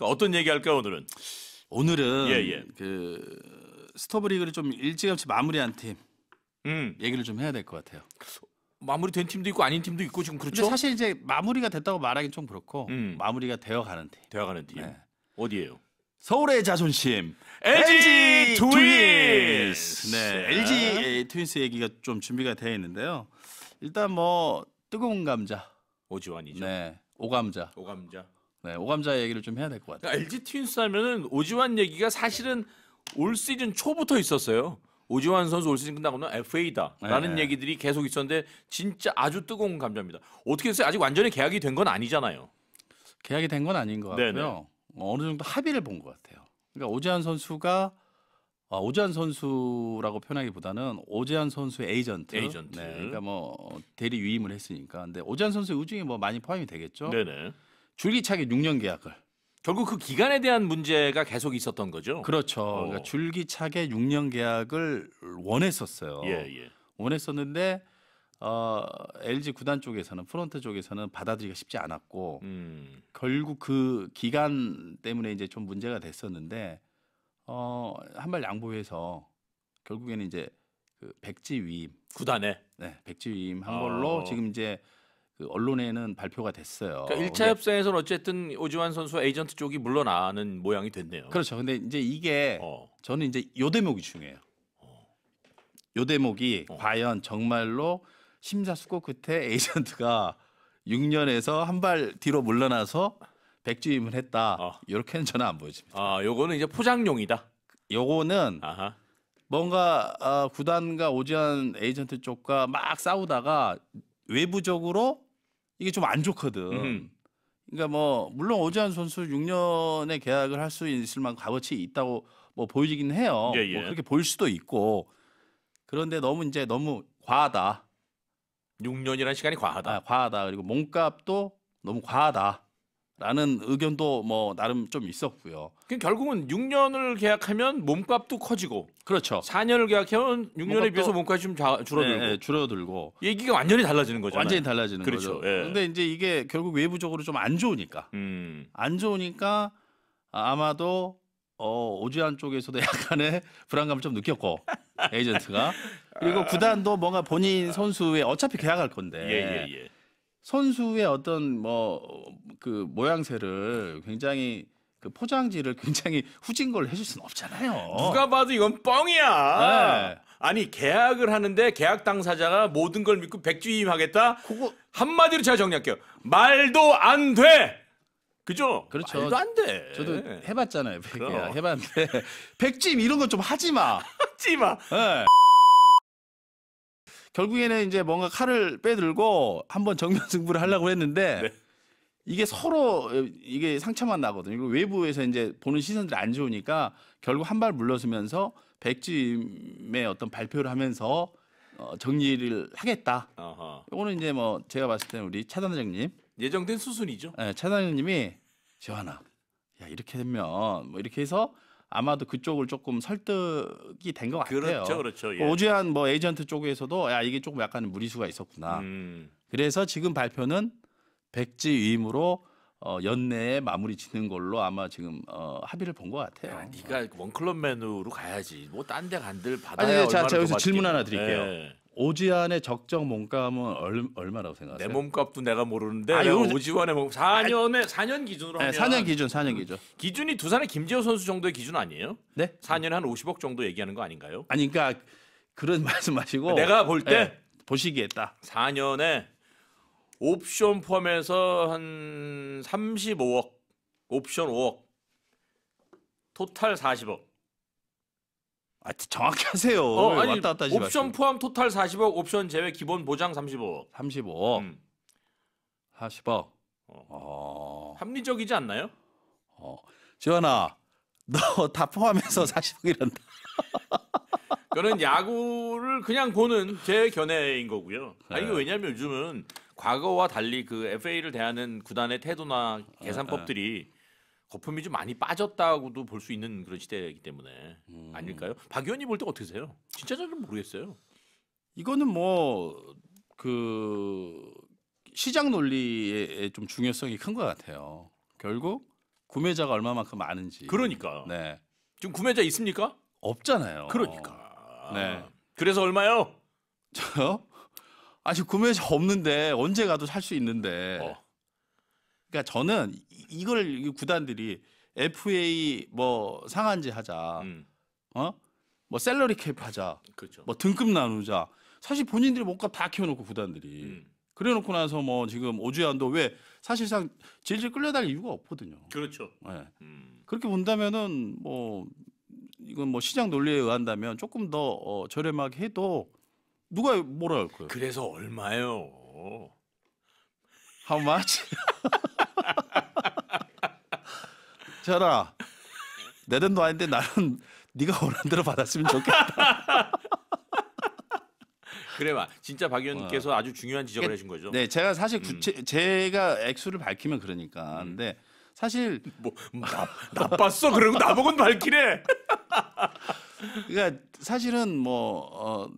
그러니까 어떤 얘기할까 오늘은? 오늘은 예, 예. 그 스토브리그를 좀 일찌감치 마무리한 팀 음. 얘기를 좀 해야 될 것 같아요. 마무리된 팀도 있고 아닌 팀도 있고 지금 그렇죠. 근데 사실 이제 마무리가 됐다고 말하기 좀 그렇고 음. 마무리가 되어가는 팀. 되어가는 팀. 네. 어디예요? 서울의 자존심 LG, LG 트윈스. 네, LG 트윈스 얘기가 좀 준비가 되어 있는데요. 일단 뭐 뜨거운 감자 오지환이죠. 네, 오감자. 오감자. 네, 오감자 얘기를 좀 해야 될 것 같아요. LG 그러니까 트윈스 하면은 오지환 얘기가 사실은 올 시즌 초부터 있었어요. 오지환 선수 올 시즌 끝나고는 FA다라는 네. 얘기들이 계속 있었는데 진짜 아주 뜨거운 감자입니다. 어떻게 해서 아직 완전히 계약이 된 건 아니잖아요. 계약이 된 건 아닌 것 같고요. 네네. 뭐 어느 정도 합의를 본 것 같아요. 그러니까 오지환 선수가 아, 오지환 선수라고 표현하기보다는 오지환 선수 에이전트. 에이전트. 네, 그러니까 뭐 대리 위임을 했으니까. 근데 오지환 선수 의 우중에 뭐 많이 포함이 되겠죠. 네네. 줄기차게 6년 계약을. 결국 그 기간에 대한 문제가 계속 있었던 거죠. 그렇죠. 어. 그러니까 줄기차게 6년 계약을 원했었어요. 예, 예. 원했었는데 어, LG 구단 쪽에서는 프론트 쪽에서는 받아들이기가 쉽지 않았고 음. 결국 그 기간 때문에 이제 좀 문제가 됐었는데 어, 한발 양보해서 결국에는 이제 그 백지 위임 구단에 네 백지 위임 한 걸로 어. 지금 이제 그 언론에는 발표가 됐어요. 그러니까 1차 협상에서는 어쨌든 오지환 선수 에이전트 쪽이 물러나는 모양이 됐네요. 그렇죠. 근데 이제 이게 어. 저는 이제 요 대목이 중요해요. 요 대목이 어. 과연 정말로 심사숙고 끝에 에이전트가 6년에서 한 발 뒤로 물러나서 백주임을 했다. 어. 이렇게는 저는 안 보여집니다. 아, 요거는 이제 포장용이다. 요거는 아하. 뭔가 어, 구단과 오지환 에이전트 쪽과 막 싸우다가 외부적으로 이게 좀 안 좋거든. 음. 그러니까 뭐 물론 오지환 선수 6년에 계약을 할 수 있을 만큼 값어치 있다고 뭐 보이긴 해요. 예, 뭐 예. 뭐 그렇게 보일 수도 있고 그런데 너무 이제 너무 과하다. 6년이라는 시간이 과하다. 아, 과하다. 그리고 몸값도 너무 과하다. 라는 의견도 뭐 나름 좀 있었고요. 그러니까 결국은 6년을 계약하면 몸값도 커지고 그렇죠. 4년을 계약하면 6년에 비해서 몸값이 좀 자, 줄어들고 예, 예, 줄어들고 얘기가 완전히 달라지는 거죠. 완전히 달라지는 그렇죠. 거죠. 예. 근데 이제 이게 결국 외부적으로 좀 안 좋으니까 음. 안 좋으니까 아마도 어, 오지환 쪽에서도 약간의 불안감을 좀 느꼈고 에이전트가 그리고 아. 구단도 뭔가 본인 선수의 어차피 계약할 건데 예, 예, 예. 선수의 어떤 뭐 그 모양새를 굉장히 그 포장지를 굉장히 후진걸 해줄 수는 없잖아요. 누가 봐도 이건 뻥이야. 네. 아니 계약을 하는데 계약 당사자가 모든 걸 믿고 백주임하겠다. 그거 한마디로 제가 정리할게요. 말도 안 돼. 그죠? 그렇죠. 말도 안 돼. 저도 네. 해봤잖아요. 백야 해봤는데 백주임 이런 거 좀 하지 마. 하지 마. 네. 결국에는 이제 뭔가 칼을 빼들고 한번 정면 승부를 하려고 했는데 네. 이게 서로 이게 상처만 나거든요. 그리고 외부에서 이제 보는 시선들이 안 좋으니까 결국 한발 물러서면서 백지임의 어떤 발표를 하면서 어, 정리를 하겠다. 아하. 이거는 이제 뭐 제가 봤을 때는 우리 차 단장님 예정된 수순이죠. 네, 차 단장님이 지환아, 야 이렇게 되면 뭐 이렇게 해서 아마도 그쪽을 조금 설득이 된 것 같아요. 그렇죠, 그렇죠. 뭐 예. 오주환 뭐 에이전트 쪽에서도 야 이게 조금 약간 무리수가 있었구나. 음. 그래서 지금 발표는 백지 위임으로 어, 연내에 마무리 짓는 걸로 아마 지금 어, 합의를 본 것 같아요. 야, 아, 네가 원클럽 메뉴로 가야지. 뭐 딴 데 간들 받아야 아니, 자, 제가 여기서 질문 하나 드릴게요. 네. 오지환의 적정 몸값은 얼, 얼마라고 생각하세요? 내 몸값도 내가 모르는데 아, 내가 오지환의 몸 4년에 4년 기준으로 네, 하면 4년 기준, 4년 기준. 음. 기준이 두산의 김재호 선수 정도의 기준 아니에요? 네? 4년에 한 50억 정도 얘기하는 거 아닌가요? 아니 그러니까 그런 말씀 마시고 내가 볼때 네, 보시기에 딱 4년에 옵션 포함해서 한 35억, 옵션 5억, 토탈 40억. 아, 정확히 하세요. 어, 아니, 왔다 갔다 하지 옵션 마시고. 포함 토탈 40억, 옵션 제외 기본 보장 35억. 35억. 음. 40억. 어. 어. 합리적이지 않나요? 어. 지원아, 너 다 포함해서 40억이란다. 음. 그는 야구를 그냥 보는 제 견해인 거고요. 네. 아, 이게 왜냐면 요즘은 과거와 달리 그 FA를 대하는 구단의 태도나 어, 계산법들이 네. 거품이 좀 많이 빠졌다고도 볼 수 있는 그런 시대이기 때문에 음. 아닐까요? 박 의원이 볼 때 어떠세요? 진짜 잘 모르겠어요. 이거는 뭐 그 시장 논리의 좀 중요성이 큰 것 같아요. 결국 구매자가 얼마만큼 많은지. 그러니까. 네. 지금 구매자 있습니까? 없잖아요. 그러니까. 네. 그래서 얼마요? 저요? 아직 구매자 없는데 언제 가도 살 수 있는데. 어. 그러니까 저는 이걸 구단들이 FA 뭐 상한제 하자, 음. 어뭐 셀러리 캡 하자, 그렇죠. 뭐 등급 나누자. 사실 본인들이 몸가다 키워놓고 구단들이 음. 그래놓고 나서 뭐 지금 오주현도 왜 사실상 질질 끌려다닐 이유가 없거든요. 그렇죠. 네. 음. 그렇게 본다면은 뭐 이건 뭐 시장 논리에 의한다면 조금 더 어, 저렴하게 해도 누가 뭐라 할 거예요? 그래서 얼마요? How much? 자라 내 돈도 아닌데 나는 네가 원하는 대로 받았으면 좋겠다. 그래 봐. 진짜 박 의원께서 어. 아주 중요한 지적을 그러니까 해준 거죠. 네, 제가 사실 음. 구체 음. 제가 액수를 밝히면 그러니까. 음. 근데 사실 뭐 음, 나, 나빴어 그러고 나보고는 밝히래. 그러니까 사실은 뭐 어,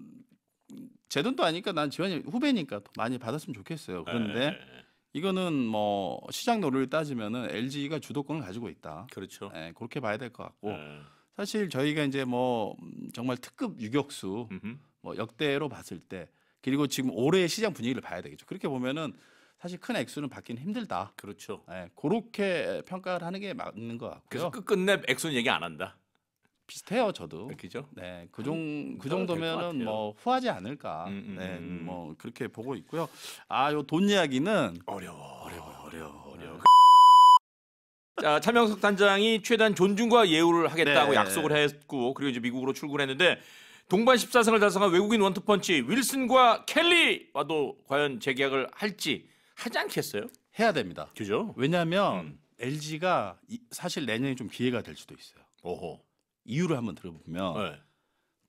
제 돈도 아니까 난 지원이 후배니까 많이 받았으면 좋겠어요. 그런데 에. 예, 예, 예. 이거는 뭐 시장 노를 따지면은 LG가 주도권을 가지고 있다. 그렇죠. 예, 그렇게 봐야 될 것 같고 음. 사실 저희가 이제 뭐 정말 특급 유격수 음흠. 뭐 역대로 봤을 때 그리고 지금 올해의 시장 분위기를 봐야 되겠죠. 그렇게 보면은 사실 큰 액수는 받기는 힘들다. 그렇죠. 예, 그렇게 평가를 하는 게 맞는 것 같고요. 그래서 끝끝내 액수는 얘기 안 한다. 비슷해요, 저도. 아, 그죠? 네, 그, 그 정도면은 뭐 후하지 않을까. 음, 음, 네, 음, 뭐 그렇게 보고 있고요. 아, 요 돈 이야기는 어려워, 어려워, 아, 어려워, 어려워. 네. 자, 차명석 단장이 최대한 존중과 예우를 하겠다고 네. 약속을 했고 그리고 이제 미국으로 출근했는데 동반 14승을 달성한 외국인 원투펀치 윌슨과 켈리와도 과연 재계약을 할지 하지 않겠어요? 해야 됩니다. 그죠? 왜냐하면 LG가 사실 내년에좀 기회가 될 수도 있어요. 오호. 이유를 한번 들어보면 네.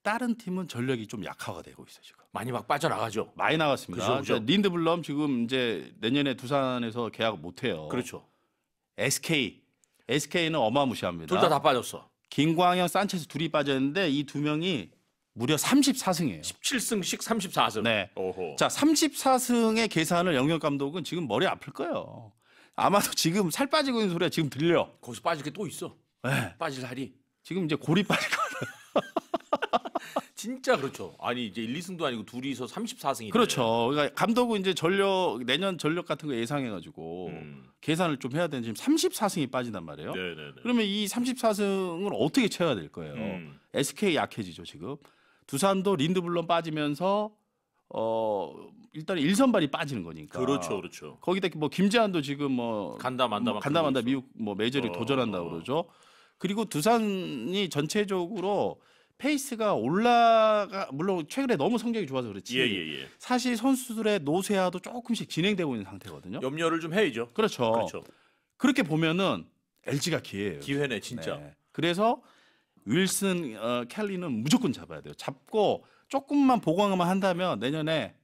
다른 팀은 전력이 좀 약화가 되고 있어요 지금. 많이 막 빠져나가죠. 많이 나갔습니다. 그죠, 그죠. 린드블럼 지금 이제 내년에 두산에서 계약 못 해요. 그렇죠. SK SK는 어마무시합니다. 둘 다 다 빠졌어. 김광현, 산체스 둘이 빠졌는데 이 두 명이 무려 34승이에요. 17승씩 34승. 네. 오호. 자, 34승의 계산을 영역 감독은 지금 머리 아플 거예요. 아마도 지금 살 빠지고 있는 소리가 지금 들려. 거기서 빠질 게 또 있어. 네. 빠질 살이. 지금 이제 골이 빠질 거든요 진짜 그렇죠. 아니 이제 1, 2승도 아니고 둘이서 34승이 그렇죠. 그러니까 감독은 이제 전력 내년 전력 같은 거 예상해 가지고 음. 계산을 좀 해야 되는 지금 34승이 빠진단 말이에요. 네네네. 그러면 이 34승을 어떻게 채워야 될 거예요. 음. SK 약해지죠, 지금. 두산도 린드블럼 빠지면서 어 일단 일선발이 빠지는 거니까. 그렇죠, 그렇죠. 거기다 뭐 김재환도 지금 뭐 간다 만다 뭐 간다 만다 미국 뭐 메이저리 어, 도전한다 고 그러죠. 그리고 두산이 전체적으로 페이스가 올라가 물론 최근에 너무 성적이 좋아서 그렇지. 예, 예, 예. 사실 선수들의 노쇠화도 조금씩 진행되고 있는 상태거든요. 염려를 좀 해야죠. 그렇죠. 그렇죠. 그렇게 보면은 LG가 기회예요. 기회네 진짜. 네. 그래서 윌슨 어, 켈리는 무조건 잡아야 돼요. 잡고 조금만 보강만 한다면 내년에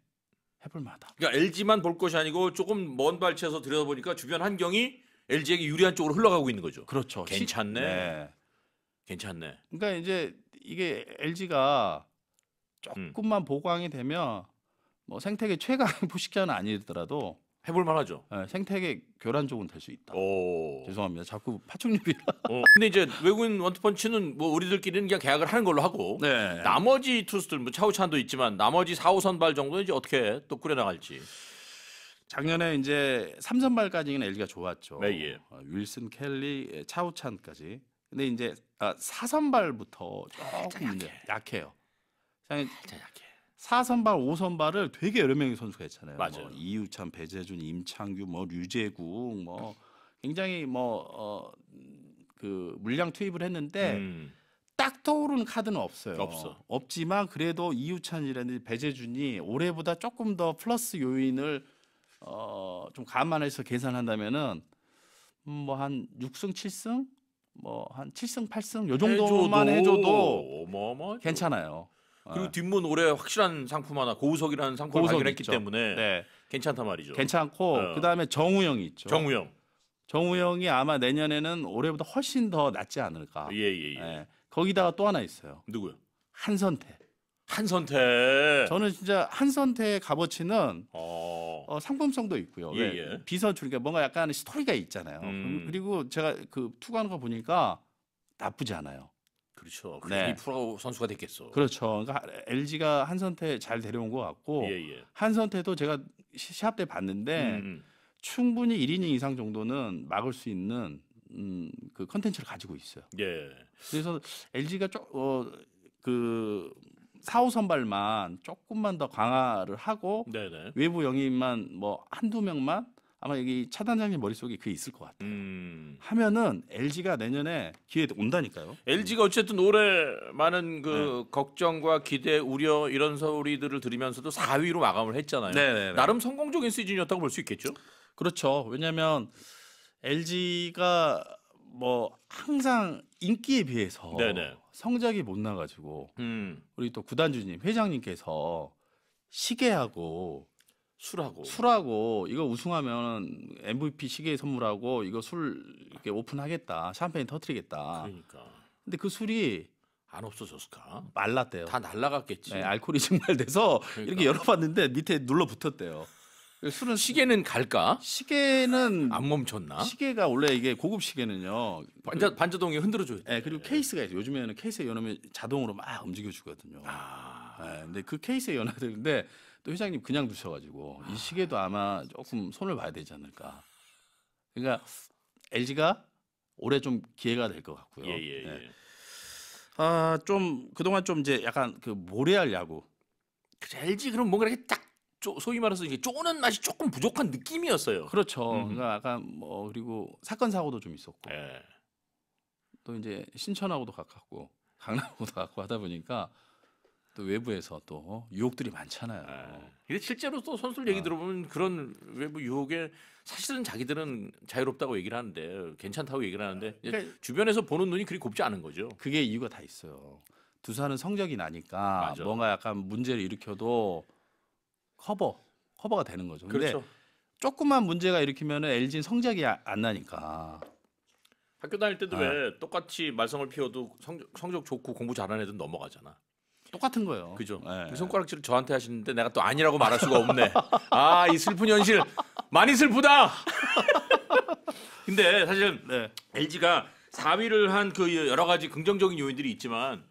해볼 만하다. 그러니까 LG만 볼 것이 아니고 조금 먼 발치에서 들여다보니까 주변 환경이 LG에게 유리한 쪽으로 흘러가고 있는 거죠. 그렇죠. 괜찮네. 네. 괜찮네. 그러니까 이제 이게 LG가 조금만 보강이 되면 뭐 생태계 최강 포식자는 아니더라도 해볼 만하죠. 네, 생태계 교란 쪽은 될 수 있다. 오. 죄송합니다. 자꾸 파충류이 어. 근데 이제 외국인 원투펀치는 뭐 우리들끼리는 그냥 계약을 하는 걸로 하고 네. 나머지 투수들 뭐 차우찬도 있지만 나머지 4, 5선발 정도는 이제 어떻게 또 꾸려나갈지. 작년에 이제 3선발까지는 LG가 좋았죠. 네, 예. 어, 윌슨 켈리, 예, 차우찬까지. 근데 이제 아, 4선발부터 조금 약해. 이제 약해요. 살짝 약해. 4선발, 5선발을 되게 여러 명의 선수가 했잖아요. 맞아요. 뭐 이유찬, 배재준, 임창규, 뭐 류재국 뭐 굉장히 뭐어그 물량 투입을 했는데 음. 딱 떠오르는 카드는 없어요. 없어. 없지만 그래도 이유찬이라든지 배재준이 올해보다 조금 더 플러스 요인을 어, 좀 감안해서 계산한다면은 음, 뭐한 6승 7승 뭐한 7승 8승 요 정도만 해줘도, 해줘도 괜찮아요. 어. 그리고 네. 뒷문 올해 확실한 상품 하나 고우석이라는 상품을 고우석 발견했기 있죠. 때문에 네. 괜찮단 말이죠. 괜찮고 어. 그다음에 정우영이 있죠. 정우영. 정우영이 아마 내년에는 올해보다 훨씬 더 낫지 않을까. 예예예. 예, 예. 예. 네. 거기다가 또 하나 있어요. 누구요? 한선태. 한선택. 저는 진짜 한선택의 값어치는 어. 어, 상품성도 있고요. 예, 예. 비서출 그러니까 뭔가 약간 스토리가 있잖아요. 음. 그리고 제가 그 투구하는 거 보니까 나쁘지 않아요. 그렇죠. 그 네. 프로 선수가 됐겠어. 그렇죠. 그러니까 LG가 한선태 잘 데려온 것 같고 예, 예. 한선태도 제가 시합 때 봤는데 음. 음, 음. 충분히 1이닝 이상 정도는 막을 수 있는 음, 그 컨텐츠를 가지고 있어요. 예. 그래서 LG가 쪼, 어, 그 사후 선발만 조금만 더 강화를 하고 네네. 외부 영입만 뭐 한두 명만 아마 여기 차단장님 머릿속에 그게 있을 것 같아요. 음. 하면은 LG가 내년에 기회 온다니까요. LG가 어쨌든 올해 많은 그 네. 걱정과 기대, 우려 이런 소리들을 들으면서도 4위로 마감을 했잖아요. 네네네. 네, 네. 나름 성공적인 시즌이었다고 볼 수 있겠죠. 그렇죠. 왜냐하면 LG가 뭐 항상 인기에 비해서 네네. 네. 성적이 못 나가지고 음. 우리 또 구단주님 회장님께서 시계하고 술하고 술하고 이거 우승하면 MVP 시계 선물하고 이거 술 이렇게 오픈하겠다 샴페인 터트리겠다. 그러니까. 근데 그 술이 안 없어졌을까? 말랐대요. 다 날라갔겠지. 네, 알코올이 증발돼서 그러니까. 이렇게 열어봤는데 밑에 눌러 붙었대요. 술은 시계는 갈까? 시계는 안 멈췄나? 시계가 원래 이게 고급 시계는요. 반자 반자동이 흔들어 줘요. 예, 그리고 예. 케이스가 있어요. 요즘에는 케이스에 연하면 자동으로 막 움직여 주거든요. 아. 예, 근데 그 케이스에 연하 되는데 또 회장님 그냥 두셔 가지고 이 시계도 아마 조금 손을 봐야 되지 않을까. 그러니까 LG가 올해 좀 기회가 될 것 같고요. 예, 예, 예. 예. 아, 좀 그동안 좀 이제 약간 그 모래알 야구. 그래야지 그럼 뭔가 이렇게 딱 쪼, 소위 말해서 이게 쪼는 맛이 조금 부족한 느낌이었어요. 그렇죠. 음. 그러니까 약간 뭐 그리고 사건 사고도 좀 있었고 예. 또 이제 신천하고도 가깝고 강남하고도 가깝고 하다 보니까 또 외부에서 또 유혹들이 많잖아요. 예. 근데 실제로 또 선수들 얘기 아. 들어보면 그런 외부 유혹에 사실은 자기들은 자유롭다고 얘기를 하는데 괜찮다고 얘기를 하는데 아, 그러니까- 주변에서 보는 눈이 그리 곱지 않은 거죠. 그게 이유가 다 있어요. 두산은 성적이 나니까 맞아. 뭔가 약간 문제를 일으켜도 커버 커버가 되는 거죠. 근데 그렇죠. 조금만 문제가 일으키면 LG는 성적이 아, 안 나니까 학교 다닐 때도 아. 왜 똑같이 말썽을 피워도 성적, 성적 좋고 공부 잘하는 애들 은 넘어가잖아. 똑같은 거예요. 그죠? 예. 그 손가락질을 저한테 하시는데 내가 또 아니라고 말할 수가 없네. 아, 이 슬픈 현실 많이 슬프다. 근데 사실 네. LG가 4위를 한 그 여러 가지 긍정적인 요인들이 있지만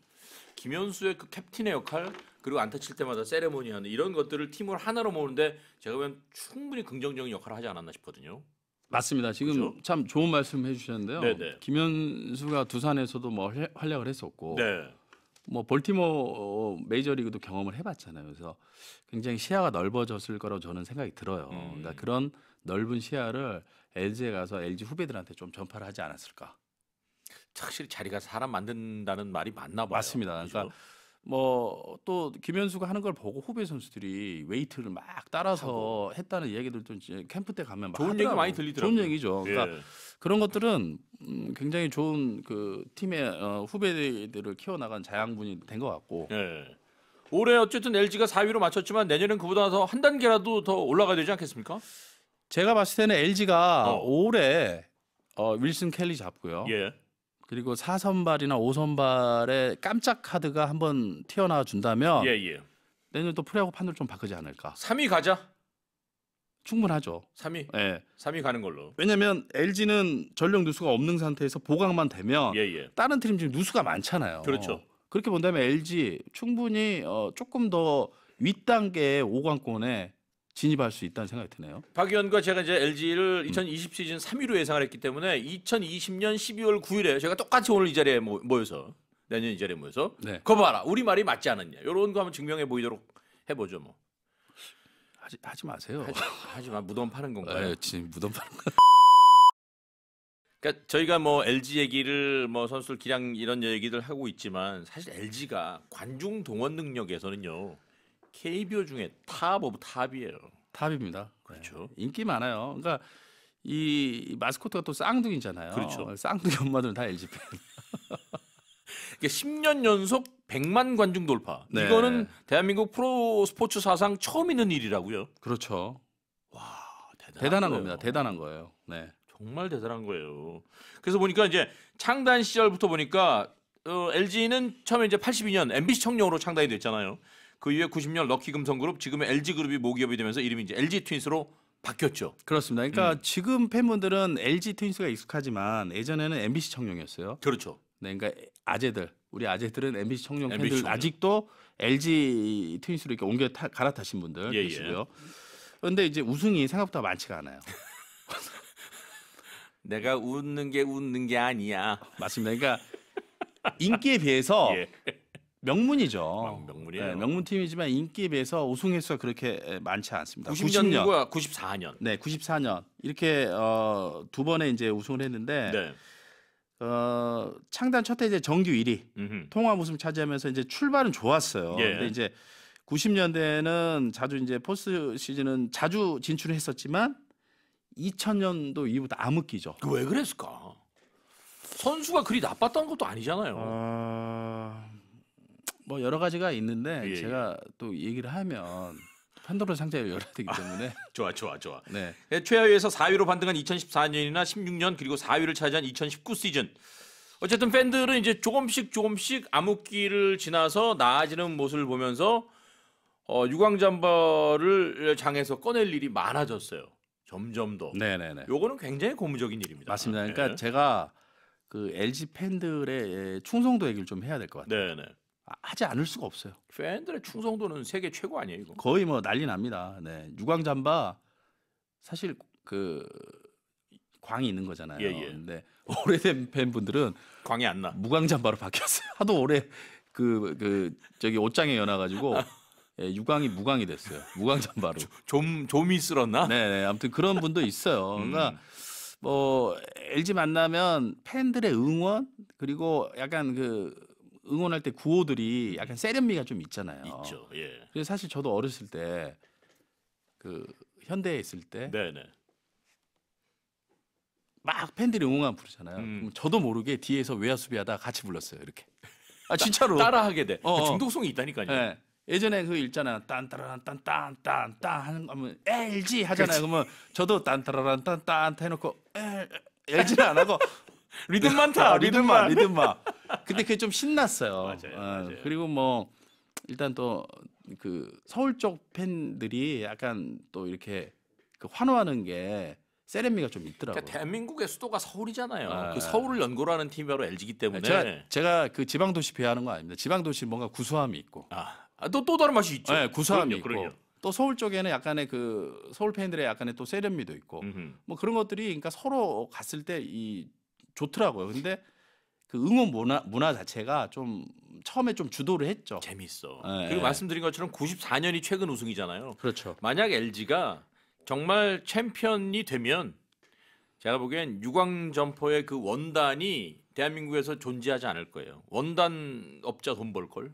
김현수의 그 캡틴의 역할 그리고 안타 칠 때마다 세레모니 하는 이런 것들을 팀을 하나로 모으는데 제가 보면 충분히 긍정적인 역할을 하지 않았나 싶거든요. 맞습니다. 지금 그렇죠? 참 좋은 말씀 해주셨는데요. 네네. 네. 김현수가 두산에서도 뭐 활약을 했었고, 네. 뭐 볼티모 메이저리그도 경험을 해봤잖아요. 그래서 굉장히 시야가 넓어졌을 거라고 저는 생각이 들어요. 음. 그러니까 그런 넓은 시야를 LG에 가서 LG 후배들한테 좀 전파를 하지 않았을까. 확실히 자리가 사람 만든다는 말이 맞나 봐요. 맞습니다. 그러니까 그렇죠? 뭐또 김현수가 하는 걸 보고 후배 선수들이 웨이트를 막 따라서 했다는 이야기들도 이제 캠프 때 가면 좋은 얘기 많이 들리더라고요. 좋은 얘기죠. 그러니까 예. 그런 것들은 음, 굉장히 좋은 그 팀의 어, 후배들을 키워나간 자양분이 된 것 같고 예. 올해 어쨌든 LG가 4위로 맞췄지만 내년엔 그보다 더한 단계라도 더 올라가야 되지 않겠습니까? 제가 봤을 때는 LG가 어. 올해 어, 윌슨 켈리 잡고요. 예. 그리고 4선발이나 5선발에 깜짝 카드가 한번 튀어나와 준다면 예, 예. 내년 또 프리하고 판을 좀 바꾸지 않을까. 3위 가자. 충분하죠. 3위. 예. 네. 3위 가는 걸로. 왜냐면 LG는 전력 누수가 없는 상태에서 보강만 되면 예, 예. 다른 팀 지금 누수가 많잖아요. 그렇죠. 그렇게 본다면 LG 충분히 어, 조금 더 윗단계의 5강권에 진입할 수 있다는 생각이 드네요. 박 의원과 제가 이제 LG를 2020 시즌 3위로 예상을 했기 때문에 2020년 12월 9일에 제가 똑같이 오늘 이 자리에 모- 여서 내년 이 자리에 모여서 네. 거 봐라 우리 말이 맞지 않았냐 이런 거 한번 증명해 보이도록 해보죠 뭐 하지, 하지 마세요. 하지만 무덤 파는 건가요? 에, 네, 지금 무덤 파는 거. 그러니까 저희가 뭐 LG 얘기를 뭐 선수들 기량 이런 얘기들 하고 있지만 사실 LG가 관중 동원 능력에서는요 KBO 중에 탑 오브 탑이에요. 탑입니다. 네. 그렇죠. 네. 인기 많아요. 그러니까 이 마스코트가 또 쌍둥이잖아요. 그렇죠. 쌍둥이 엄마들은 다 LG 팬. 그러니까 10년 연속 100만 관중 돌파. 네. 이거는 대한민국 프로 스포츠 사상 처음 있는 일이라고요. 그렇죠. 와, 대단한, 대단한 겁니다. 대단한 거예요. 네. 정말 대단한 거예요. 그래서 보니까 이제 창단 시절부터 보니까 어, LG는 처음에 이제 82년 MBC 청룡으로 창단이 됐잖아요. 그 이후에 90년 럭키 금성그룹 지금의 LG그룹이 모기업이 되면서 이름이 이제 LG 트윈스로 바뀌었죠. 그렇습니다. 그러니까 음. 지금 팬분들은 LG 트윈스가 익숙하지만 예전에는 MBC 청룡이었어요. 그렇죠. 네, 그러니까 아재들 우리 아재들은 MBC 청룡 MBC 청룡. 아직도 LG 트윈스로 이렇게 옮겨 타, 갈아타신 분들 예, 예. 계시고요. 그런데 예. 이제 우승이 생각보다 많지가 않아요. 내가 웃는 게 웃는 게 아니야. 맞습니다. 그러니까 인기에 비해서 예. 명문이죠. 아, 명문이에요. 네, 명문 팀이지만 인기에 비해서 우승 횟수가 그렇게 많지 않습니다. 90년, 9과 94년. 네, 94년 이렇게 어, 두번에 이제 우승을 했는데 네. 어, 창단 첫해 이제 정규 1위, 음흠. 통합 우승 차지하면서 이제 출발은 좋았어요. 예. 근데 이제 90년대에는 자주 이제 포스 시즌은 자주 진출을 했었지만 2000년도 이후부터 암흑기죠. 그왜 그랬을까? 선수가 그리 나빴다는 것도 아니잖아요. 어... 뭐 여러 가지가 있는데 예, 예. 제가 또 얘기를 하면 판도라 상자를 열어야 되기 때문에 아, 좋아 좋아 좋아. 네. 예, 최하위에서 4위로 반등한 2014년이나 16년 그리고 4위를 차지한 2019 시즌. 어쨌든 팬들은 이제 조금씩 조금씩 암흑기를 지나서 나아지는 모습을 보면서 어, 유광잠바를 장에서 꺼낼 일이 많아졌어요. 점점 더. 네네네. 요거는 굉장히 고무적인 일입니다. 맞습니다. 그러니까 네. 제가 그 LG 팬들의 충성도 얘기를 좀 해야 될 것 같아요. 네네. 아, 하지 않을 수가 없어요. 팬들의 충성도는 세계 최고 아니에요, 이거? 거의 뭐 난리 납니다. 네. 유광잠바 사실 그 광이 있는 거잖아요. 예, 예. 근데 오래된 팬분들은 광이 안 나. 무광잠바로 바뀌었어요. 하도 오래 그그 그 저기 옷장에 연화 가지고 예, 유광이 무광이 됐어요. 무광잠바로. 좀 좀이 쓸었나? 네, 네. 아무튼 그런 분도 있어요. 음. 그러니까 음. 뭐 LG 만나면 팬들의 응원 그리고 약간 그 응원할 때 구호들이 약간 세련미가 좀 있잖아요. 있죠. 예. 그래서 사실 저도 어렸을 때 그 현대에 있을 때 네네. 막 팬들이 응원한 부르잖아요. 음. 그럼 저도 모르게 뒤에서 외야 수비하다 같이 불렀어요. 이렇게. 아 진짜로 따라하게 돼. 어, 어. 중독성이 있다니까요. 네. 예전에 그 있잖아요. 딴따라란 딴딴딴딴 하는 거면 LG 하잖아요. 그러면 저도 딴따라란 딴딴 해놓고 LG는 안 하고 리듬 아, 만다 리듬만. 리듬만. 근데 그게 좀 신났어요. 맞아요, 어, 맞아요. 그리고 뭐 일단 또 그 서울 쪽 팬들이 약간 또 이렇게 그 환호하는 게 세련미가 좀 있더라고요. 그러니까 대한민국의 수도가 서울이잖아요. 아. 그 서울을 연구로 하는 팀이 바로 LG이기 때문에 제가 제가 그 지방 도시 배하하는거 아닙니다. 지방 도시 뭔가 구수함이 있고, 아, 아, 또, 또 다른 맛이 있죠. 네, 구수함이 그럼요, 있고, 그럼요. 또 서울 쪽에는 약간의 그 서울 팬들의 약간의 또 세련미도 있고, 음흠. 뭐 그런 것들이 그러니까 서로 갔을 때이 좋더라고요. 근데 그 응원 문화, 문화 자체가 좀 처음에 좀 주도를 했죠. 재밌어. 네. 그리고 말씀드린 것처럼 94년이 최근 우승이잖아요. 그렇죠. 만약 LG가 정말 챔피언이 되면 제가 보기엔 유광 점퍼의 그 원단이 대한민국에서 존재하지 않을 거예요. 원단 업자 돈 벌 걸.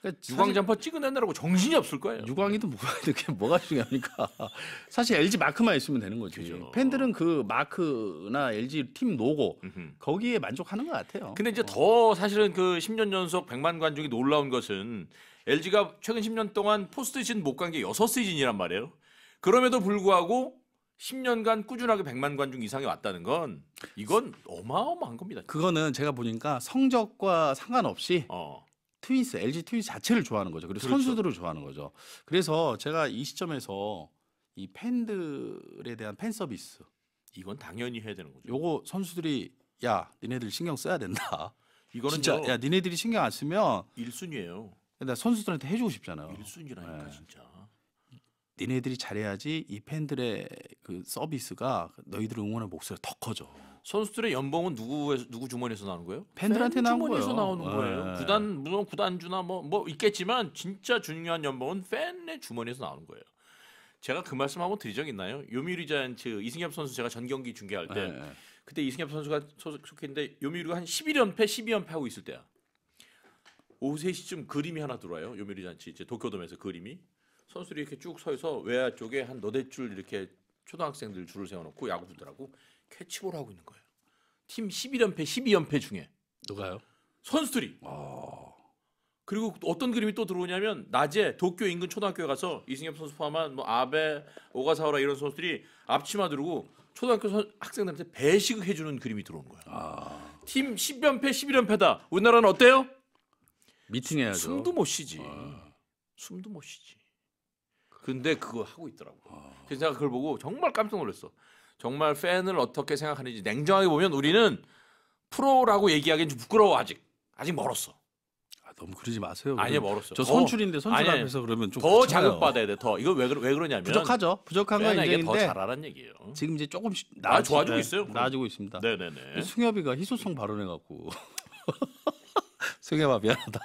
그러니까 유광 점퍼 찍어내느라고 정신이 없을 거예요. 유광이도 뭐가 이렇게 뭐가 중요합니까? 사실 LG 마크만 있으면 되는 거지. 그죠. 팬들은 그 마크나 LG 팀노고 거기에 만족하는 것 같아요. 근데 이제 어. 더 사실은 그 10년 연속 100만 관중이 놀라운 것은 LG가 최근 10년 동안 포스트 시즌 못간 게 6시즌이란 말이에요. 그럼에도 불구하고 10년간 꾸준하게 100만 관중 이상이 왔다는 건 이건 어마어마한 겁니다. 그거는 제가 보니까 성적과 상관없이 어. 트윈스, LG 트윈스 자체를 좋아하는 거죠. 그리고 그렇죠. 선수들을 좋아하는 거죠. 그래서 제가 이 시점에서 이 팬들에 대한 팬 서비스 이건 당연히 해야 되는 거죠. 요거 선수들이 야, 니네들 신경 써야 된다. 이거는 진짜 야, 니네들이 신경 안 쓰면 1순위예요. 나 선수들한테 해주고 싶잖아요. 1순위라니까 네. 진짜. 니네들이 잘해야지 이 팬들의 그 서비스가 너희들 응원의 목소리더 커져. 선수들의 연봉은 누구 누구 주머니에서 나오는 거예요? 팬들한테 나온 주머니에서 나오는 거예요. 네. 구단 물론 구단주나 뭐뭐 뭐 있겠지만 진짜 중요한 연봉은 팬의 주머니에서 나오는 거예요. 제가 그 말씀 한번 드린 적 있나요? 요미르리 자이언츠 그 이승엽 선수 제가 전 경기 중계할 때 네. 네. 그때 이승엽 선수가 속했는데요미르가한 11연패, 12연패 하고 있을 때야. 오후 3시쯤 그림이 하나 들어와요. 요미르 잔치 이제 도쿄돔에서 그림이 선수들이 이렇게 쭉 서서 있 외야 쪽에 한 너댓 줄 이렇게 초등학생들 줄을 세워놓고 야구 부더라고. 캐치볼 하고 있는 거예요. 팀 11연패, 12연패 중에 누가요? 선수들이. 아... 그리고 어떤 그림이 또 들어오냐면 낮에 도쿄 인근 초등학교에 가서 이승엽 선수 포함한 뭐 아베, 오가사와라 이런 선수들이 앞치마 들고 초등학교 선, 학생들한테 배식을 해주는 그림이 들어오는 거야. 아... 팀 10연패, 11연패다. 우리나라는 어때요? 미팅해야죠. 숨도 못 쉬지. 아... 숨도 못 쉬지. 그- 근데 그거 하고 있더라고. 아... 그래서 내가 그걸 보고 정말 깜짝 놀랐어. 정말 팬을 어떻게 생각하는지 냉정하게 보면 우리는 프로라고 얘기하기엔 좀 부끄러워 아직 아직 멀었어. 아, 너무 그러지 마세요. 아니요 멀었어. 저 선출인데 선출 아니, 앞에서 그러면 좀더 자극 받아야 돼. 더 이거 왜, 그러, 왜 그러냐면 부족하죠. 부족한 건 인정인데 더 잘하란 얘기예요. 지금 이제 조금씩 아, 나아 좋아지고 네, 있어요. 나아지고 있습니다. 네네네. 승엽이가 희소성 발언해갖고 승엽아 미안하다.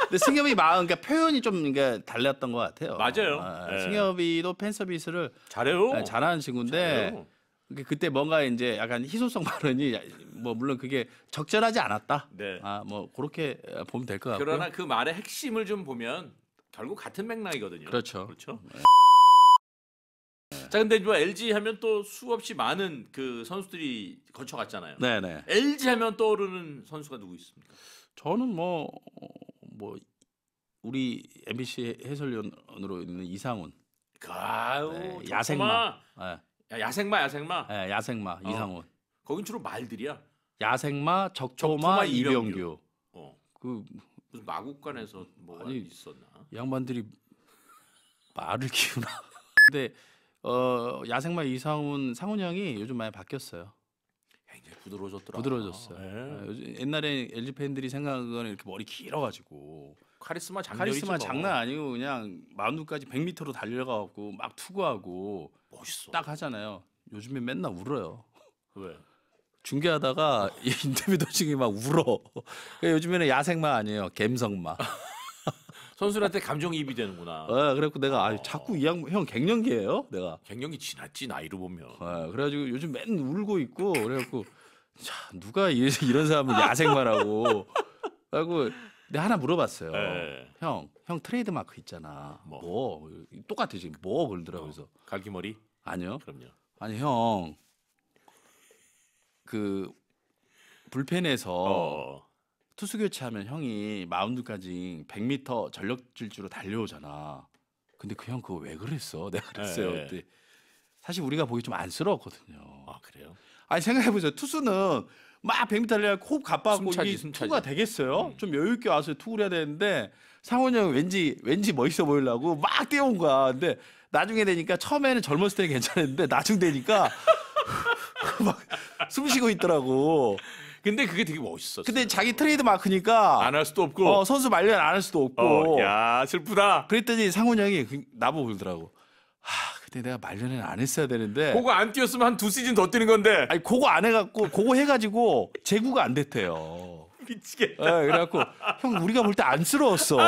근데 승엽이 마음, 그러니까 표현이 좀 그러니까 달랐던 것 같아요. 맞아요. 아, 네. 승엽이도 팬 서비스를 잘해요. 아, 잘하는 친구인데 잘해요. 그때 뭔가 이제 약간 희소성 발언이 뭐 물론 그게 적절하지 않았다. 네. 아뭐 그렇게 보면 될 것 같고. 그러나 그 말의 핵심을 좀 보면 결국 같은 맥락이거든요. 그렇죠. 그렇죠. 네. 네. 자 근데 뭐 LG 하면 또 수없이 많은 그 선수들이 거쳐갔잖아요. 네네. 네. LG 하면 떠오르는 선수가 누구 있습니까? 저는 뭐뭐 어, 뭐, 우리 MBC 해설위원으로 있는 이상훈. 가우 네, 야생마. 네. 야생마 야생마. 네, 야생마 어. 이상훈. 거긴 주로 말들이야. 야생마, 적토마, 적토마 이병규. 어. 그 무슨 마국간에서 뭐 아니, 있었나? 양반들이 말을 키우나? 근데 어 야생마 이상훈 상훈 형이 요즘 많이 바뀌었어요. 부드러워졌더라. 부드러워졌어요. 네. 아, 옛날에 LG 팬들이 생각하는 이렇게 머리 길어가지고 카리스마 장난 카리스마 장난 아니고 그냥 마운까지 100m로 달려가고 막 투구하고 멋있어. 딱 하잖아요. 요즘에 맨날 울어요. 왜? 중계하다가 인터뷰 도중에 막 울어. 그러니까 요즘에는 야생마 아니에요. 갬성마. 선수한테 감정이입이 되는구나. 네, 그래갖고 내가 아, 자꾸 이 양, 형 갱년기예요? 내가. 갱년기 지났지 나이로 보면. 네, 그래가지고 요즘 맨 울고 있고 그래갖고 자, 누가 이, 런 사람을 야생만 하고 라고 내가 하나 물어봤어요. 네. 형, 형 트레이드 마크 있잖아. 뭐, 뭐. 똑같아 지금 뭐 그러더라고 어, 뭐? 그래서 갈기머리? 아니요. 그럼요. 아니 형, 그 불펜에서 어. 어. 투수 교체하면 형이 마운드까지 100m 전력 질주로 달려오잖아. 근데 그 형 그거 왜 그랬어? 내가 그랬어요. 네. 그때 사실 우리가 보기 좀 안쓰러웠거든요. 아 그래요? 아니 생각해보세요. 투수는 막 100m 내려 호흡 가빠갖고 숨차 이게 숨차지. 투가 되겠어요? 음. 좀 여유 있게 와서 투구를 해야 되는데 상원이 형은 왠지 왠지 멋있어 보이려고 막 뛰어온 거야. 근데 나중에 되니까 처음에는 젊었을 때 괜찮았는데 나중 되니까 막 숨 쉬고 있더라고. 근데 그게 되게 멋있었어. 근데 자기 트레이드 마크니까 안 할 수도 없고 어, 선수 말년 안할 수도 없고. 어, 야 슬프다. 그랬더니 상훈 형이 그, 나보고 그러더라고. 하, 근데 내가 말년에는 안 했어야 되는데. 그거 안 뛰었으면 한 두 시즌 더 뛰는 건데. 아니 그거 안 해갖고 그거 해가지고 재구가 안 됐대요. 미치겠다. 네, 그래갖고 형 우리가 볼 때 안쓰러웠어.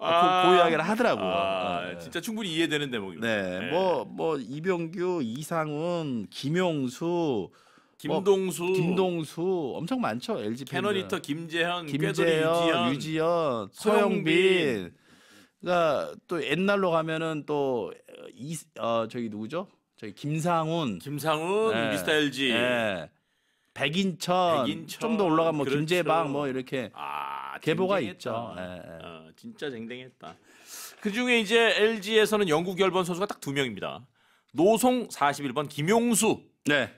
아, 그, 그 이야기를 하더라고. 아, 아, 진짜 충분히 이해되는 대목이니다 네, 뭐뭐 네. 뭐, 뭐 이병규, 이상훈, 김용수, 김동수, 뭐, 김동수 엄청 많죠. LG 캐너리터 김재현, 김재현, 유지현, 유지현 서영빈 그러니까 또 옛날로 가면은 또이 어, 저기 누구죠? 저기 김상훈, 김상훈, 네. 미스터 LG, 네. 백인천, 백인천 좀 더 올라가면 뭐 그렇죠. 김재방 뭐 이렇게 아, 계보가 쟁쟁했다. 있죠. 네. 어, 진짜 쟁쟁했다. 그 중에 이제 LG에서는 영국 열번 선수가 딱 두 명입니다. 노송 41번 김용수, 네.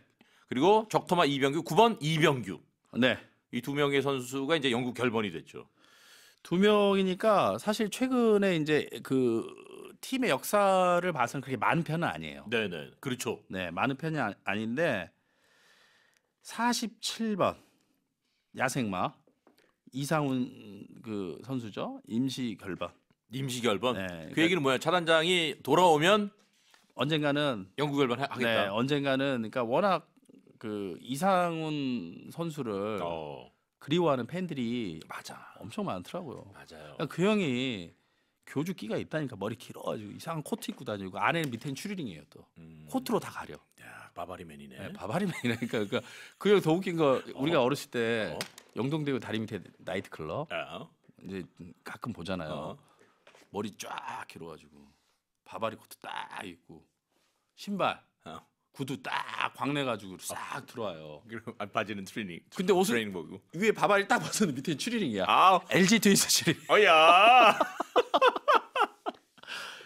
그리고 적토마 이병규 9번 이병규. 네. 이 두 명의 선수가 이제 영국 결번이 됐죠. 두 명이니까 사실 최근에 인제 그 팀의 역사를 봐서는 그렇게 많은 편은 아니에요. 네네. 그렇죠. 네. 많은 편이 아, 아닌데 47번 야생마 이상훈 그 선수죠. 임시 결번. 임시 결번. 네. 그 그러니까 얘기는 뭐야? 차단장이 돌아오면 언젠가는 영구 결번 하겠다. 네. 언젠가는 그러니까 워낙 그 이상훈 선수를 어. 그리워하는 팬들이 맞아. 엄청 많더라고요. 맞아요. 그러니까 그 형이 교주 끼가 있다니까 머리 길어가지고 이상한 코트 입고 다니고 안에는 밑에는 추리링이에요또 음. 코트로 다 가려. 야 바바리맨이네. 네, 바바리맨이니까 그러니까 그 형 더 웃긴 거 우리가 어. 렸을때 어? 영동대교 다리 밑에 나이트 클럽 어? 이제 가끔 보잖아요. 어? 머리 쫙 길어가지고 바바리 코트 딱 입고 신발 어? 구두 딱 광내 가지고 싹 아. 들어와요. 그럼 아, 바지는 트레이닝. 근데 옷을 트레이닝 보고. 위에 바바리 딱벗었는밑에 추리닝이야. 아, LG 트윈스 추리닝. 어야.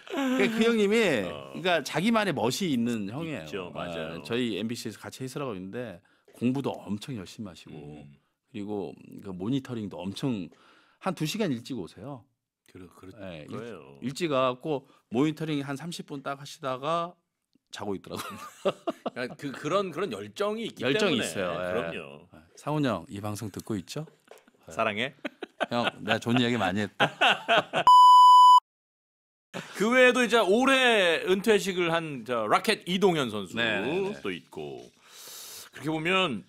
그러니까 그 형님이 어. 그러니까 자기만의 멋이 있는 형이에요. 있죠, 어, 맞아요. 아, 저희 MBC에서 같이 해설하고 있는데 공부도 엄청 열심히 하시고 음. 그리고 그 모니터링도 엄청 한두 시간 일찍 오세요. 그러 그렇 예, 일- 거예요. 일찍 와갖고 모니터링 한 30분 딱 하시다가 자고 있더라고요. 그그런 그러니까 그, 그런 열정이 있기 열정이 때문에. 있어요. 예. 그럼요. 예. 상훈 형이 방송 듣고 있죠? 예. 사랑해. 형 내가 좋은 이야기 많이 했다. 그 외에도 이제 올해 은퇴식을 한 저, 라켓 이동현 선수도 네, 네. 네. 있고 그렇게 보면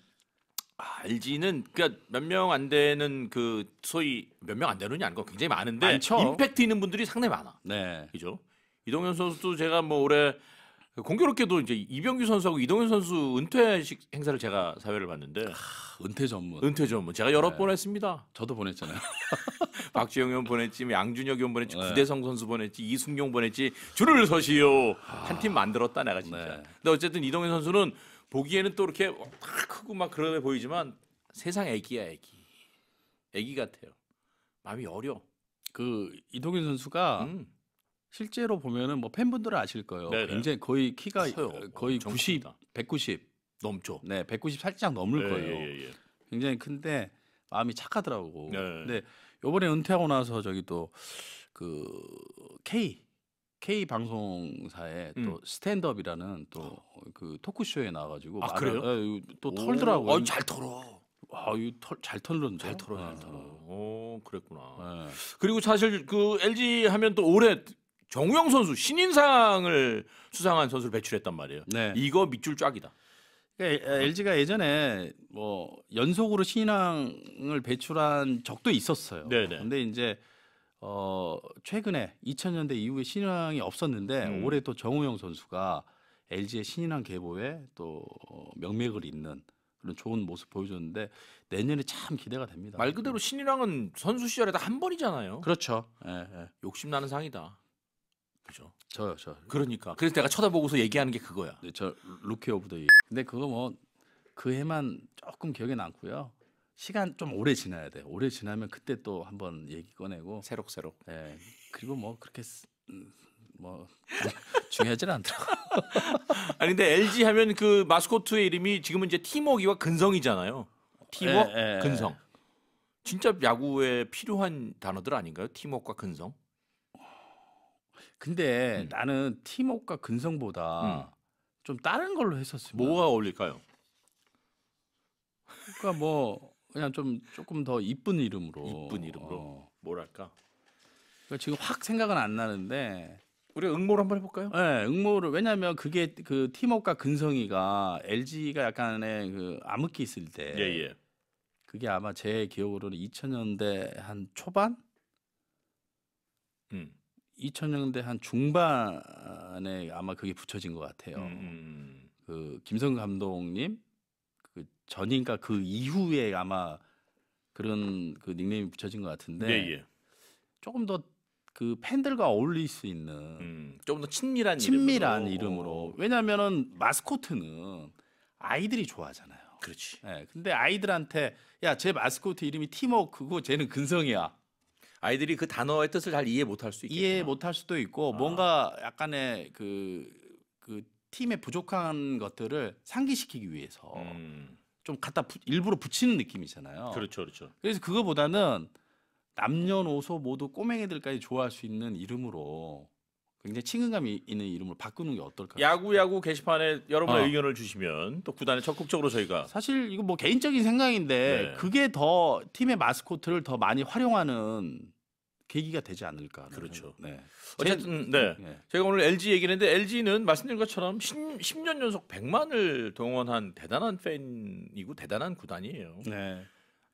알지는 그러니까 몇 명 안 되는 그 소위 몇 명 안 되는이 아니고 굉장히 많은데 많죠. 임팩트 있는 분들이 상당히 많아. 네. 그죠? 이동현 선수도 제가 뭐 올해 그 공교롭게도 이제 이병규 선수하고 이동현 선수 은퇴식 행사를 제가 사회를 봤는데 아, 은퇴 전문 은퇴 전문 제가 여러 네. 번 했습니다. 저도 보냈잖아요. 박지영 의원 보냈지, 뭐 양준혁 의원 보냈지, 네. 구대성 선수 보냈지, 이승용 보냈지 줄을 서시오 아, 한팀 만들었다 내가 진짜. 네. 근데 어쨌든 이동현 선수는 보기에는 또 이렇게 막 크고 막 그러해 보이지만 세상 애기야 애기 애기 같아요. 마음이 어려. 그 이동현 선수가 음. 실제로 보면은 뭐 팬분들은 아실 거예요. 네네. 굉장히 거의 키가 커요. 어, 거의 90, 큽니다. 190, 넘죠. 네, 190 살짝 넘을 예, 거예요. 예, 예, 예. 굉장히 큰데 마음이 착하더라고. 네. 근데 요번에 은퇴하고 나서 저기 또그 K K 방송사에 음. 또 스탠드업이라는 또 그 토크쇼에 나와가지고 아, 말을- 예, 또 털더라고요. 아, 잘 털어. 아, 이 털, 잘털는잘 털어, 잘 어. 털어. 오, 그랬구나. 예. 그리고 사실 그 LG 하면 또 올해 정우영 선수 신인상을 수상한 선수를 배출했단 말이에요. 네. 이거 밑줄 쫙이다. 그러니까 LG가 예전에 뭐 연속으로 신인왕을 배출한 적도 있었어요. 네네. 네. 근데 이제 어 최근에 2000년대 이후에 신인왕이 없었는데 음. 올해 또 정우영 선수가 LG의 신인왕 계보에 또 어, 명맥을 잇는 그런 좋은 모습 보여줬는데 내년에 참 기대가 됩니다. 말 그대로 신인왕은 선수 시절에 다한 번이잖아요. 그렇죠. 예, 예. 욕심 나는 상이다. 그죠? 저요, 저. 그러니까. 그래서 내가 쳐다보고서 얘기하는 게 그거야. 네, 저 루키 오브 더 이. 근데 그거 뭐 그 해만 조금 기억에 남고요. 시간 좀 오래 지나야 돼. 오래 지나면 그때 또 한번 얘기 꺼내고 새록새록. 네. 그리고 뭐 그렇게 쓰- 음, 뭐 중요하진 않더라고. 아니 근데 LG 하면 그 마스코트의 이름이 지금은 이제 팀워기와 근성이잖아요. 팀워, 예, 예, 예, 근성. 진짜 야구에 필요한 단어들 아닌가요? 팀워크와 근성. 근데 음. 나는 팀워과 근성보다 음. 좀 다른 걸로 했었으면 뭐가 어울릴까요? 그러니까 뭐 그냥 좀 조금 더 이쁜 이름으로 이쁜 이름으로 어. 뭐랄까 그러니까 지금 확 생각은 안 나는데 우리가 응모를 한번 해볼까요? 네, 응모를 왜냐하면 그게 그팀워크 근성이가 LG가 약간의 그 암흑기 있을 때 예, 예. 그게 아마 제 기억으로는 2000년대 한 초반 음. 2000년대 한 중반에 아마 그게 붙여진 것 같아요. 음. 음. 그 김성 감독님 그 전인가 그 이후에 아마 그런 그 닉네임이 붙여진 것 같은데 예, 예. 조금 더 그 팬들과 어울릴 수 있는 음, 조금 더 친밀한 친밀한 이름으로, 이름으로. 어. 왜냐하면은 마스코트는 아이들이 좋아하잖아요. 그렇지. 예. 네, 근데 아이들한테 야 제 마스코트 이름이 팀워크고 쟤는 근성이야. 아이들이 그 단어의 뜻을 잘 이해 못할 수있겠구 이해 못할 수도 있고 아. 뭔가 약간의 그, 그 팀의 부족한 것들을 상기시키기 위해서 음. 좀 갖다 부, 일부러 붙이는 느낌이잖아요. 그렇죠, 그렇죠. 그래서 그거보다는 남녀노소 모두 꼬맹이들까지 좋아할 수 있는 이름으로 굉장히 친근감이 있는 이름으로 바꾸는 게 어떨까요? 야구 야구 게시판에 여러분의 어. 의견을 주시면 또 구단에 적극적으로 저희가 사실 이거 뭐 개인적인 생각인데 네. 그게 더 팀의 마스코트를 더 많이 활용하는 계기가 되지 않을까. 그렇죠. 네. 어쨌든 네. 네. 제가 오늘 LG 얘기했는데 LG는 말씀드린 것처럼 10, 년 연속 100만을 동원한 대단한 팬이고 대단한 구단이에요. 네.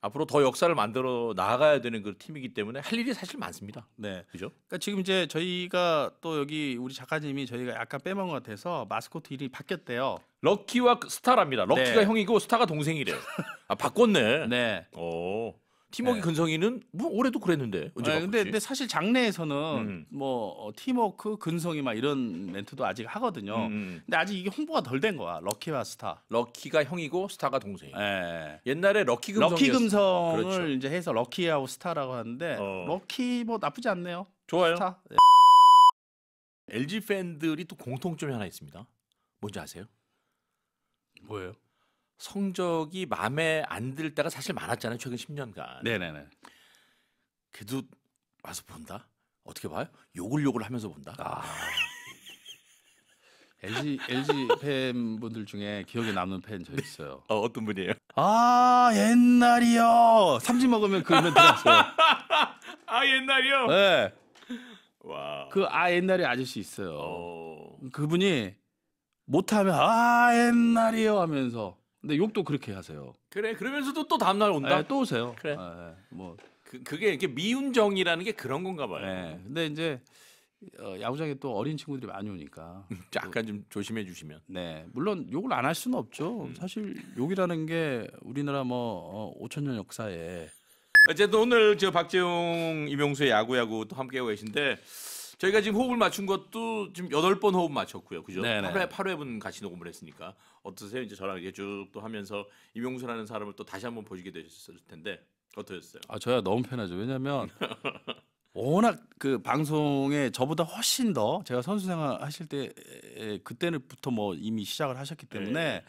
앞으로 더 역사를 만들어 나가야 되는 그 팀이기 때문에 할 일이 사실 많습니다. 네. 그죠? 그러니까 지금 이제 저희가 또 여기 우리 작가님이 저희가 약간 빼먹은 것 같아서 마스코트 이름이 바뀌었대요. 럭키와 스타랍니다. 럭키가 네. 형이고 스타가 동생이래요. 아, 바꿨네. 네. 오. 팀워크 네. 근성이는 뭐 올해도 그랬는데 언제 네, 근데, 근데 사실 장내에서는 음. 뭐 어, 팀워크 근성이 막 이런 멘트도 아직 하거든요. 음. 음, 음. 근데 아직 이게 홍보가 덜 된 거야. 럭키와 스타. 럭키가 형이고 스타가 동생. 네. 옛날에 럭키 금성. 럭키 금성을 그렇죠. 이제 해서 럭키하고 스타라고 하는데 어. 럭키 뭐 나쁘지 않네요. 좋아요. 스타. 네. 예. LG 팬들이 또 공통점이 하나 있습니다. 뭔지 아세요? 뭐예요? 성적이 마음에 안 들 때가 사실 많았잖아요. 최근 10년간. 네네네. 그래도 와서 본다. 어떻게 봐요? 욕을 욕을 하면서 본다. 아. LG LG 팬분들 중에 기억에 남는 팬저 네. 있어요. 어, 어떤 분이에요? 아 옛날이요. 삼진 먹으면 그이들어왔어요아 옛날이요. 네. 와. 그 아 옛날이 아저씨 있어요. 오. 어. 그분이 못하면 아 옛날이요 하면서 근데 욕도 그렇게 하세요. 그래 그러면서도 또 다음날 온다. 예, 또 오세요. 그래. 예, 뭐 그, 그게 이게 미운정이라는 게 그런 건가 봐요. 예, 근데 이제 어, 야구장에 또 어린 친구들이 많이 오니까 약간 좀 조심해 주시면. 네, 물론 욕을 안 할 수는 없죠. 음. 사실 욕이라는 게 우리나라 뭐 어, 5천 년 역사에 어쨌든 오늘 저 박재용, 이명수의 야구 야구 또 함께하고 계신데 저희가 지금 호흡을 맞춘 것도 지금 여덟 번 호흡 맞췄고요. 그죠? 8회 8회분 같이 녹음을 했으니까 어떠세요? 이제 저랑 이렇게쭉또 하면서 임용수라는 사람을 또 다시 한번 보시게 되셨을 텐데 어떠셨어요? 아 저야 너무 편하죠. 왜냐면 워낙 그 방송에 저보다 훨씬 더 제가 선수 생활 하실 때 그때는부터 뭐 이미 시작을 하셨기 때문에. 네.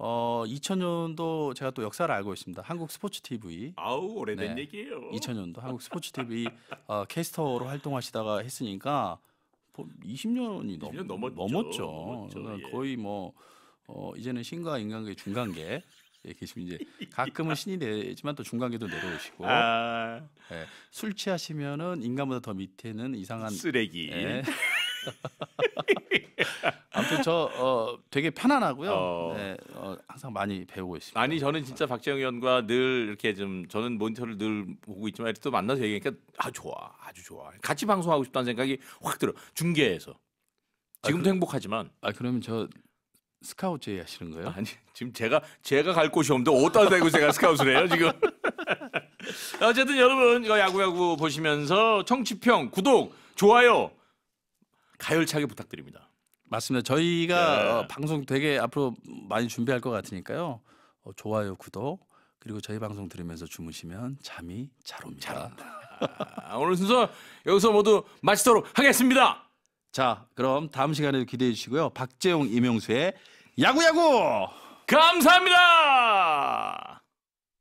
어 2000년도 제가 또 역사를 알고 있습니다. 한국 스포츠 TV. 아우 오래된 네. 얘기예요. 2000년도 한국 스포츠 TV 어, 캐스터로 활동하시다가 했으니까 20년이 뭐 20년 넘, 었죠 넘었죠. 넘었죠. 어, 예. 거의 뭐 어, 이제는 신과 인간계 중간계 예, 계시면 이제 가끔은 신이 되지만 또 중간계도 내려오시고 아... 예, 술 취하시면은 인간보다 더 밑에는 이상한 쓰레기. 예. 아무튼 저 어, 되게 편안하고요. 어. 네, 어, 항상 많이 배우고 있습니다. 아니 저는 진짜 박재영 의원과 늘 이렇게 좀 저는 모니터를 늘 보고 있지만 이렇게 또 만나서 얘기하니까 아 좋아, 아주 좋아. 같이 방송하고 싶다는 생각이 확 들어. 중계에서 아, 지금도 아, 그, 행복하지만. 아 그러면 저 스카우트 제의 하시는 거예요? 아니 지금 제가 제가 갈 곳이 없는데 어디다 대고 제가 스카우트를 해요 지금? 어쨌든 여러분 이거 야구야구 보시면서 청취평 구독 좋아요 가열차게 부탁드립니다. 맞습니다. 저희가 예. 어, 방송 되게 앞으로 많이 준비할 것 같으니까요. 어, 좋아요, 구독 그리고 저희 방송 들으면서 주무시면 잠이 잘 옵니다. 잘 아, 오늘 순서 여기서 모두 마치도록 하겠습니다. 자, 그럼 다음 시간에 기대해 주시고요. 박재용, 이명수의 야구야구! 감사합니다!